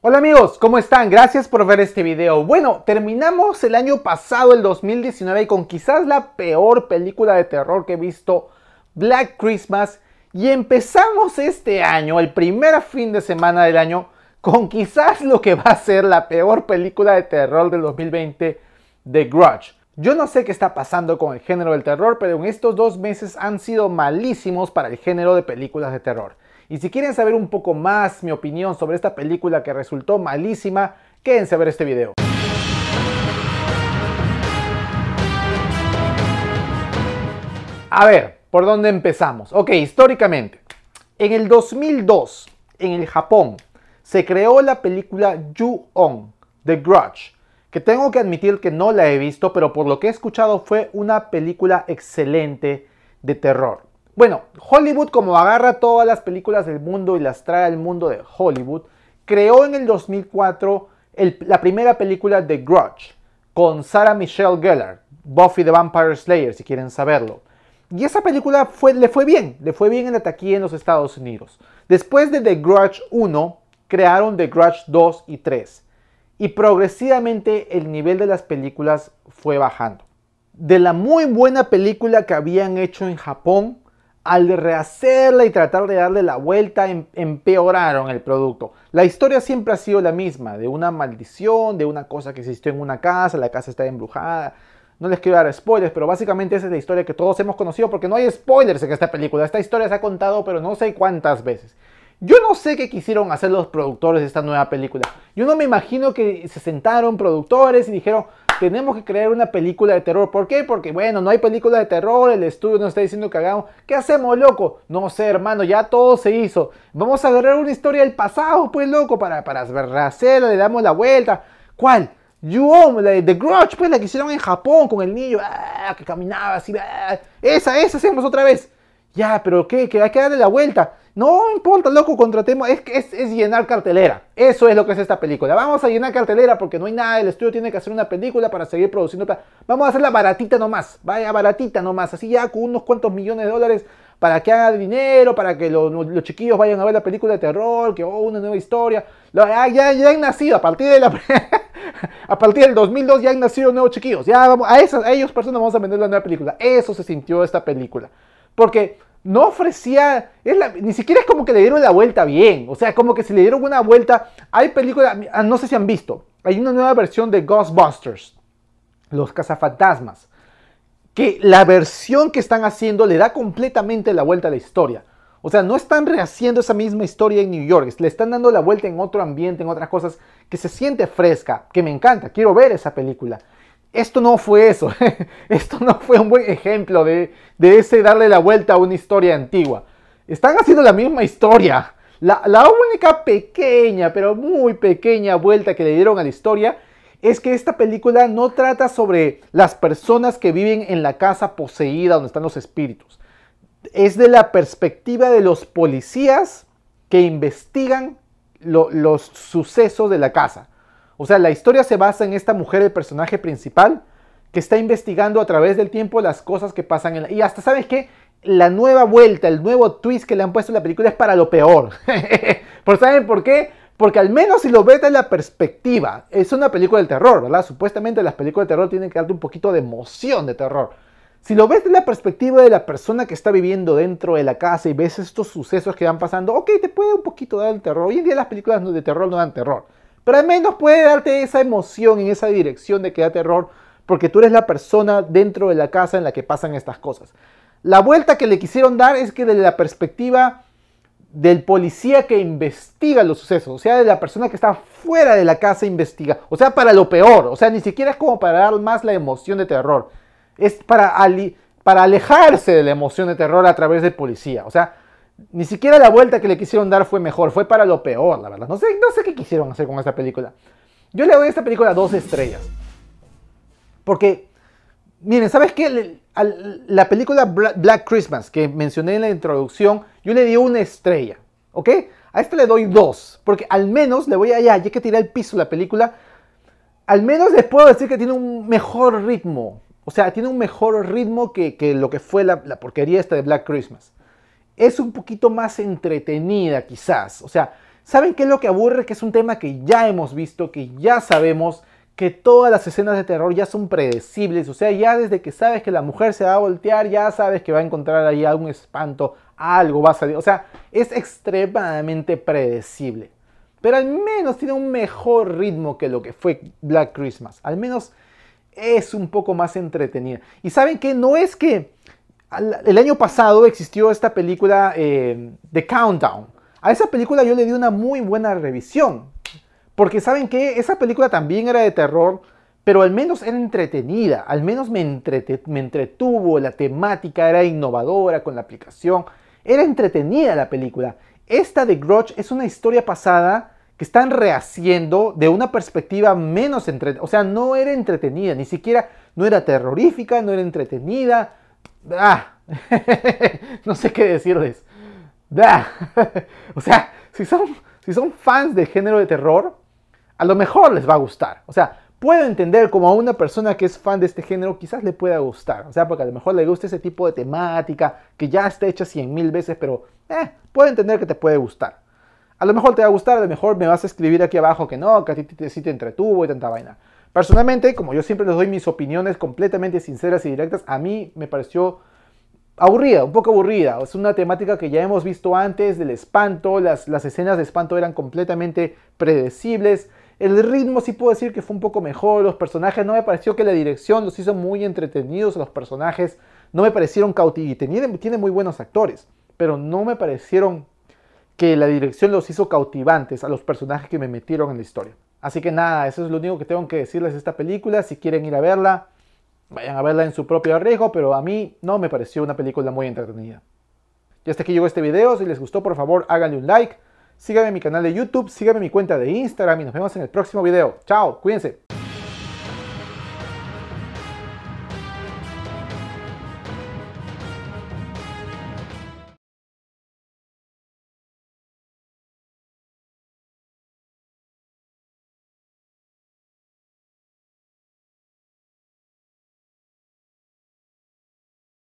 Hola amigos, ¿cómo están? Gracias por ver este video. Bueno, terminamos el año pasado, el 2019, con quizás la peor película de terror que he visto, Black Christmas, y empezamos este año, el primer fin de semana del año, con quizás lo que va a ser la peor película de terror del 2020, The Grudge. Yo no sé qué está pasando con el género del terror, pero en estos dos meses han sido malísimos para el género de películas de terror. Y si quieren saber un poco más mi opinión sobre esta película que resultó malísima, quédense a ver este video. A ver, ¿por dónde empezamos? Ok, históricamente. En el 2002, en el Japón, se creó la película Ju-On, The Grudge, que tengo que admitir que no la he visto, pero por lo que he escuchado fue una película excelente de terror. Bueno, Hollywood como agarra todas las películas del mundo y las trae al mundo de Hollywood, creó en el 2004 la primera película de Grudge con Sarah Michelle Gellar, Buffy the Vampire Slayer, si quieren saberlo. Y esa película le fue bien, le fue bien en la en los Estados Unidos. Después de The Grudge 1, crearon The Grudge 2 y 3. Y progresivamente el nivel de las películas fue bajando. De la muy buena película que habían hecho en Japón, al rehacerla y tratar de darle la vuelta, em, empeoraron el producto. La historia siempre ha sido la misma, de una maldición, de una cosa que existió en una casa, la casa está embrujada. No les quiero dar spoilers, pero básicamente esa es la historia que todos hemos conocido porque no hay spoilers en esta película. Esta historia se ha contado, pero no sé cuántas veces. Yo no sé qué quisieron hacer los productores de esta nueva película. Yo no me imagino que se sentaron productores y dijeron, tenemos que crear una película de terror. ¿Por qué? Porque, bueno, no hay película de terror, el estudio nos está diciendo que hagamos. ¿Qué hacemos, loco? No sé, hermano, ya todo se hizo. Vamos a agarrar una historia del pasado, pues, loco, para, para hacerla, le damos la vuelta. ¿Cuál? Yuom, la de The Grudge, pues, la que hicieron en Japón con el niño, ah, que caminaba así. Ah. esa, esa hacemos otra vez. Ya, pero ¿qué? Que hay que darle la vuelta. No importa, loco, contratemos. Es, es llenar cartelera. Eso es lo que es esta película. Vamos a llenar cartelera porque no hay nada. El estudio tiene que hacer una película para seguir produciendo. Vamos a hacerla baratita nomás. Vaya, baratita nomás. Así ya con unos cuantos millones de dólares para que haga dinero, para que los chiquillos vayan a ver la película de terror, que oh, una nueva historia. Ah, ya, ya han nacido, a partir, de la, a partir del 2002 ya han nacido nuevos chiquillos. Ya vamos, a, esas, a ellos personas vamos a vender la nueva película. Eso se sintió esta película. Porque no ofrecía, ni siquiera es como que le dieron la vuelta bien, o sea, como que si le dieron una vuelta, hay películas, ah, no sé si han visto, hay una nueva versión de Ghostbusters, Los cazafantasmas, que la versión que están haciendo le da completamente la vuelta a la historia. O sea, no están rehaciendo esa misma historia en New York, le están dando la vuelta en otro ambiente, en otras cosas, que se siente fresca, que me encanta, quiero ver esa película esto no fue eso. esto no fue un buen ejemplo de, ese darle la vuelta a una historia antigua. Están haciendo la misma historia. La, única pequeña, pero muy pequeña vuelta que le dieron a la historia es que esta película no trata sobre las personas que viven en la casa poseída donde están los espíritus. Es de la perspectiva de los policías que investigan los sucesos de la casa. O sea, la historia se basa en esta mujer, el personaje principal, que está investigando a través del tiempo las cosas que pasan en Y hasta, ¿sabes qué? La nueva vuelta, el nuevo twist que le han puesto a la película es para lo peor. ¿Por saben por qué? Porque al menos si lo ves desde la perspectiva, es una película de terror, ¿verdad? Supuestamente las películas de terror tienen que darte un poquito de emoción de terror. Si lo ves desde la perspectiva de la persona que está viviendo dentro de la casa y ves estos sucesos que van pasando, ok, te puede un poquito dar el terror. Hoy en día las películas de terror no dan terror. Pero al menos puede darte esa emoción en esa dirección de que da terror, porque tú eres la persona dentro de la casa en la que pasan estas cosas. La vuelta que le quisieron dar es que desde la perspectiva del policía que investiga los sucesos, o sea, de la persona que está fuera de la casa investiga, o sea, para lo peor, o sea, ni siquiera es como para dar más la emoción de terror, es para, para alejarse de la emoción de terror a través del policía, o sea, ni siquiera la vuelta que le quisieron dar fue mejor, fue para lo peor, la verdad. No sé, no sé qué quisieron hacer con esta película. Yo le doy a esta película dos estrellas. Porque, miren, ¿sabes qué? La película Black Christmas que mencioné en la introducción, yo le di una estrella, ¿ok? A esta le doy dos, porque al menos le voy allá, ya que tiré al piso la película, al menos les puedo decir que tiene un mejor ritmo. O sea, tiene un mejor ritmo que, lo que fue la, la porquería esta de Black Christmas es un poquito más entretenida quizás. O sea, ¿saben qué es lo que aburre? Que es un tema que ya hemos visto, que ya sabemos, que todas las escenas de terror ya son predecibles. O sea, ya desde que sabes que la mujer se va a voltear, ya sabes que va a encontrar ahí algún espanto, algo va a salir. O sea, es extremadamente predecible. Pero al menos tiene un mejor ritmo que lo que fue Black Christmas. Al menos es un poco más entretenida. Y saben que no es que el año pasado existió esta película eh, The Countdown. A esa película yo le di una muy buena revisión. Porque saben que esa película también era de terror, pero al menos era entretenida, al menos me, me entretuvo, la temática era innovadora con la aplicación, era entretenida la película. Esta de Grudge es una historia pasada que están rehaciendo de una perspectiva menos entretenida. O sea, no era entretenida, ni siquiera no era terrorífica, no era entretenida, Ah. no sé qué decirles. o sea, si son, si son fans del género de terror, a lo mejor les va a gustar. O sea, puedo entender como a una persona que es fan de este género quizás le pueda gustar. O sea, porque a lo mejor le gusta ese tipo de temática que ya está hecha cien mil veces, pero eh, puedo entender que te puede gustar. A lo mejor te va a gustar, a lo mejor me vas a escribir aquí abajo que no, que a ti sí te entretuvo y tanta vaina. Personalmente, como yo siempre les doy mis opiniones completamente sinceras y directas, a mí me pareció aburrida, un poco aburrida. Es una temática que ya hemos visto antes del espanto, las, escenas de espanto eran completamente predecibles. El ritmo sí puedo decir que fue un poco mejor, los personajes no me pareció que la dirección los hizo muy entretenidos, los personajes no me parecieron cautivantes y tiene muy buenos actores, pero no me parecieron que la dirección los hizo cautivantes a los personajes que me metieron en la historia. Así que nada, eso es lo único que tengo que decirles de esta película. Si quieren ir a verla, vayan a verla en su propio riesgo, pero a mí no me pareció una película muy entretenida. Y hasta aquí llegó este video. Si les gustó, por favor, háganle un like. Síganme en mi canal de YouTube, síganme en mi cuenta de Instagram y nos vemos en el próximo video. Chao, cuídense.